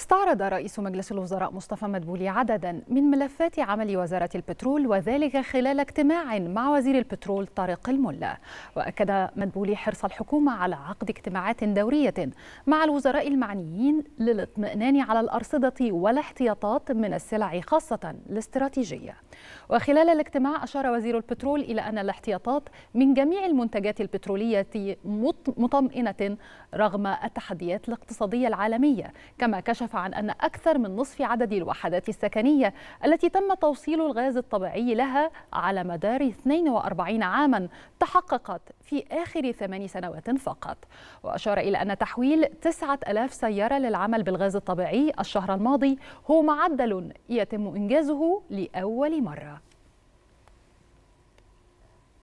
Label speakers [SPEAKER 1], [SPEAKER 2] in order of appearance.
[SPEAKER 1] استعرض رئيس مجلس الوزراء مصطفى مدبولي عددا من ملفات عمل وزارة البترول وذلك خلال اجتماع مع وزير البترول طارق الملا وأكد مدبولي حرص الحكومة على عقد اجتماعات دورية مع الوزراء المعنيين للاطمئنان على الأرصدة والاحتياطات من السلع خاصة الاستراتيجية وخلال الاجتماع أشار وزير البترول إلى أن الاحتياطات من جميع المنتجات البترولية مطمئنة رغم التحديات الاقتصادية العالمية كما كشف كشف عن أن أكثر من نصف عدد الوحدات السكنية التي تم توصيل الغاز الطبيعي لها على مدار 42 عاما تحققت في آخر ثمان سنوات فقط وأشار إلى أن تحويل 9000 سيارة للعمل بالغاز الطبيعي الشهر الماضي هو معدل يتم إنجازه لأول مرة